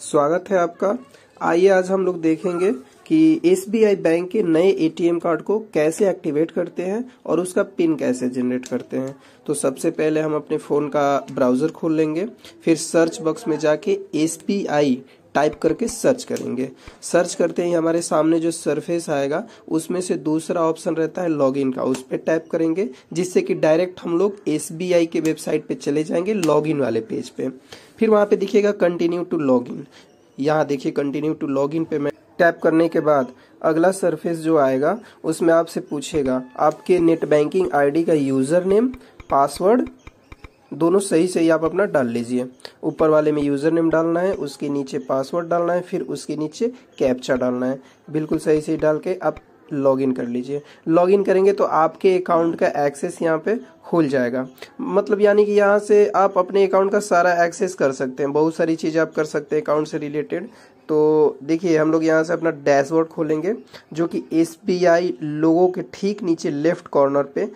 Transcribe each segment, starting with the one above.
स्वागत है आपका आइए आज हम लोग देखेंगे कि एस बैंक के नए एटीएम कार्ड को कैसे एक्टिवेट करते हैं और उसका पिन कैसे जनरेट करते हैं तो सबसे पहले हम अपने फ़ोन का ब्राउज़र खोल लेंगे फिर सर्च बॉक्स में जाके एस टाइप करके सर्च करेंगे सर्च करते ही हमारे सामने जो सरफेस आएगा उसमें से दूसरा ऑप्शन रहता है लॉगिन का उस पर टाइप करेंगे जिससे कि डायरेक्ट हम लोग एस के वेबसाइट पे चले जाएंगे लॉगिन वाले पेज पे फिर वहाँ पे दिखेगा कंटिन्यू टू लॉग इन यहाँ देखिए कंटिन्यू टू इन पे मैं टैप करने के बाद अगला सरफेस जो आएगा उसमें आपसे पूछेगा आपके नेट बैंकिंग आईडी का यूज़र नेम पासवर्ड दोनों सही सही आप अपना डाल लीजिए ऊपर वाले में यूज़र नेम डालना है उसके नीचे पासवर्ड डालना है फिर उसके नीचे कैप्चा डालना है बिल्कुल सही सही डाल के आप लॉगिन कर लीजिए लॉगिन करेंगे तो आपके अकाउंट का एक्सेस यहाँ पे खुल जाएगा मतलब यानी कि यहाँ से आप अपने अकाउंट का सारा एक्सेस कर सकते हैं बहुत सारी चीज़ें आप कर सकते हैं अकाउंट से रिलेटेड तो देखिए हम लोग यहाँ से अपना डैशबोर्ड खोलेंगे जो कि एस लोगों के ठीक नीचे लेफ्ट कॉर्नर पे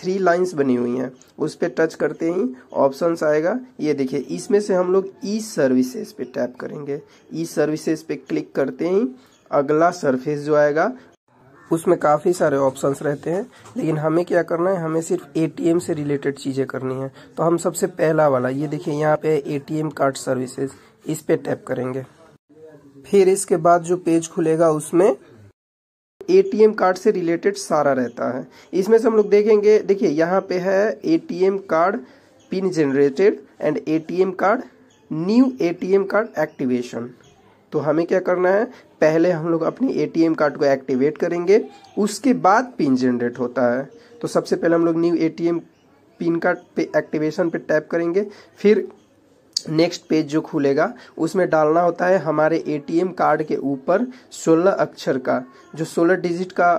थ्री लाइंस बनी हुई हैं उस पर टच करते ही ऑप्शंस आएगा ये देखिए इसमें से हम लोग ई सर्विसेज पे टैप करेंगे ई सर्विसेज पे क्लिक करते ही अगला सरफेस जो आएगा उसमें काफ़ी सारे ऑप्शंस रहते हैं लेकिन हमें क्या करना है हमें सिर्फ एटीएम से रिलेटेड चीज़ें करनी है तो हम सबसे पहला वाला ये देखिए यहाँ पे एटीएम कार्ड सर्विसेज इस पे टैप करेंगे फिर इसके बाद जो पेज खुलेगा उसमें एटीएम कार्ड से रिलेटेड सारा रहता है इसमें से हम लोग देखेंगे देखिए यहाँ पे है ATM card PIN generated and ATM card new ATM card activation तो हमें क्या करना है पहले हम लोग अपनी एटीएम कार्ड को एक्टिवेट करेंगे उसके बाद पिन जनरेट होता है तो सबसे पहले हम लोग न्यू एम पिन कार्ड पे एक्टिवेशन पे टैप करेंगे फिर नेक्स्ट पेज जो खुलेगा उसमें डालना होता है हमारे एटीएम कार्ड के ऊपर 16 अक्षर का जो 16 डिजिट का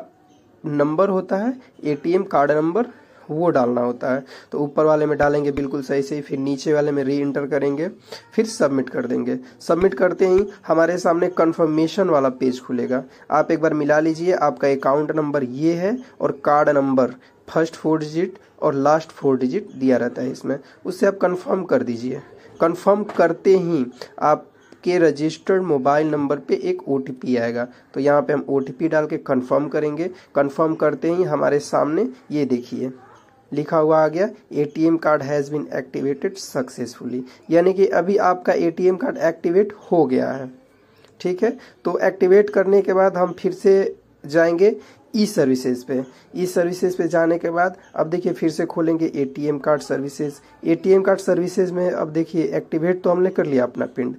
नंबर होता है एटीएम कार्ड नंबर वो डालना होता है तो ऊपर वाले में डालेंगे बिल्कुल सही सही फिर नीचे वाले में री इंटर करेंगे फिर सबमिट कर देंगे सबमिट करते ही हमारे सामने कंफर्मेशन वाला पेज खुलेगा आप एक बार मिला लीजिए आपका अकाउंट नंबर ये है और card number first four digit और लास्ट फोर डिजिट दिया रहता है इसमें उससे आप कन्फर्म कर दीजिए कंफर्म करते ही आपके रजिस्टर्ड मोबाइल नंबर पे एक ओ आएगा तो यहाँ पे हम ओ डाल के कन्फर्म करेंगे कन्फर्म करते ही हमारे सामने ये देखिए लिखा हुआ आ गया ATM card has been activated successfully यानी कि अभी आपका एटीएम कार्ड एक्टिवेट हो गया है ठीक है तो एक्टिवेट करने के बाद हम फिर से जाएंगे ई e सर्विसेज पे ई e सर्विसेज पे जाने के बाद अब देखिए फिर से खोलेंगे ATM card services ATM card services में अब देखिए एक्टिवेट तो हमने कर लिया अपना पिन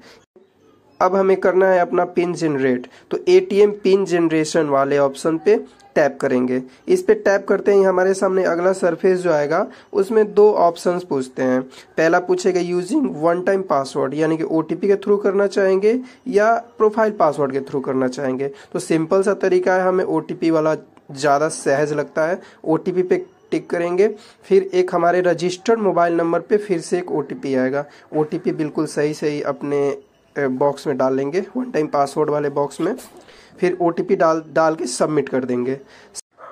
अब हमें करना है अपना पिन जनरेट तो एटीएम पिन जनरेशन वाले ऑप्शन पे टैप करेंगे इस पर टैप करते ही हमारे सामने अगला सरफेस जो आएगा उसमें दो ऑप्शन पूछते हैं पहला पूछेगा यूजिंग वन टाइम पासवर्ड यानी कि ओ के थ्रू करना चाहेंगे या प्रोफाइल पासवर्ड के थ्रू करना चाहेंगे तो सिंपल सा तरीका है हमें ओ वाला ज़्यादा सहज लगता है ओ पे टिक करेंगे फिर एक हमारे रजिस्टर्ड मोबाइल नंबर पे फिर से एक ओ आएगा ओ बिल्कुल सही सही अपने बॉक्स में डाल लेंगे वन टाइम पासवर्ड वाले बॉक्स में फिर ओ डाल डाल के सबमिट कर देंगे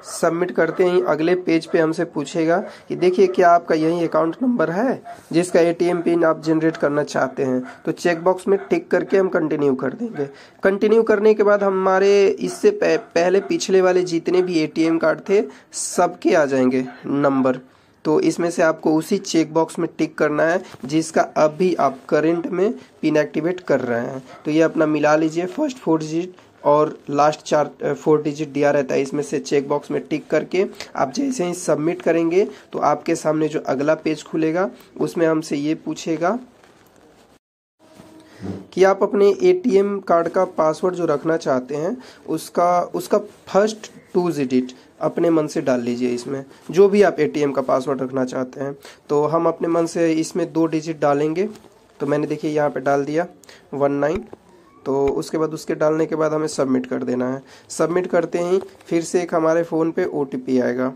सबमिट करते ही अगले पेज पे हमसे पूछेगा कि देखिए क्या आपका यही अकाउंट नंबर है जिसका एटीएम पिन आप जनरेट करना चाहते हैं तो चेक बॉक्स में टिक करके हम कंटिन्यू कर देंगे कंटिन्यू करने के बाद हमारे इससे पहले पिछले वाले जितने भी एटीएम कार्ड थे सबके आ जाएंगे नंबर तो इसमें से आपको उसी चेक बॉक्स में टिक करना है जिसका अभी आप करेंट में पिन एक्टिवेट कर रहे हैं तो ये अपना मिला लीजिए फर्स्ट फोर डिजिट और लास्ट चार फोर डिजिट दिया रहता है इसमें से चेक बॉक्स में टिक करके आप जैसे ही सबमिट करेंगे तो आपके सामने जो अगला पेज खुलेगा उसमें हमसे ये पूछेगा कि आप अपने एटीएम कार्ड का पासवर्ड जो रखना चाहते हैं उसका उसका फर्स्ट टू जीडिट अपने मन से डाल लीजिए इसमें जो भी आप एटीएम का पासवर्ड रखना चाहते हैं तो हम अपने मन से इसमें दो डिजिट डालेंगे तो मैंने देखिए यहाँ पे डाल दिया वन नाइन तो उसके बाद उसके डालने के बाद हमें सबमिट कर देना है सबमिट करते ही फिर से एक हमारे फ़ोन पे ओ आएगा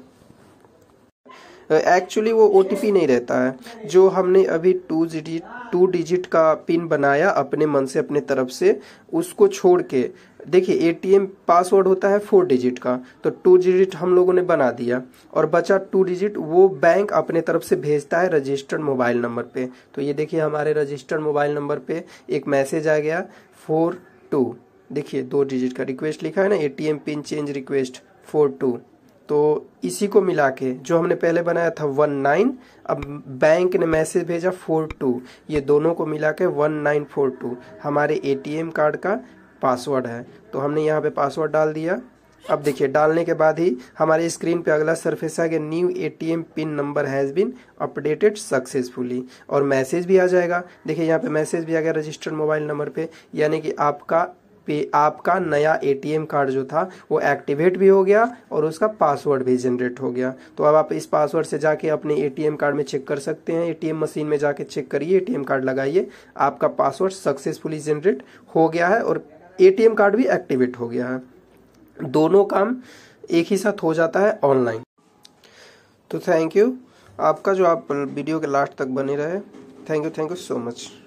एक्चुअली वो ओ नहीं रहता है जो हमने अभी टू डिजिट टू डिजिट का पिन बनाया अपने मन से अपने तरफ से उसको छोड़ के देखिए एटीएम पासवर्ड होता है फोर डिजिट का तो टू डिजिट हम लोगों ने बना दिया और बचा टू डिजिट वो बैंक अपने तरफ से भेजता है रजिस्टर्ड मोबाइल नंबर पे तो ये देखिए हमारे रजिस्टर्ड मोबाइल नंबर पे एक मैसेज आ गया फोर टू देखिए दो डिजिट का रिक्वेस्ट लिखा है ना ATM pin change request four two तो इसी को मिला के जो हमने पहले बनाया था वन नाइन अब बैंक ने मैसेज भेजा फोर टू ये दोनों को मिला के वन नाइन फोर टू हमारे एटीएम कार्ड का पासवर्ड है तो हमने यहाँ पे पासवर्ड डाल दिया अब देखिए डालने के बाद ही हमारे स्क्रीन पे अगला सरफेस आ गया new ATM pin number has been updated successfully और मैसेज भी आ जाएगा देखिए यहाँ पे मैसेज भी आ गया रजिस्टर्ड मोबाइल नंबर पे यानी कि आपका पे आपका नया एटीएम कार्ड जो था वो एक्टिवेट भी हो गया और उसका पासवर्ड भी जनरेट हो गया तो अब आप इस पासवर्ड से जाके अपने एटीएम कार्ड में चेक कर सकते हैं एटीएम मशीन में जाके चेक करिए एटीएम कार्ड लगाइए आपका पासवर्ड सक्सेसफुली जनरेट हो गया है और एटीएम कार्ड भी एक्टिवेट हो गया है दोनों काम एक ही साथ हो जाता है ऑनलाइन तो थैंक यू आपका जो आप वीडियो के लास्ट तक बने रहे thank you thank you so much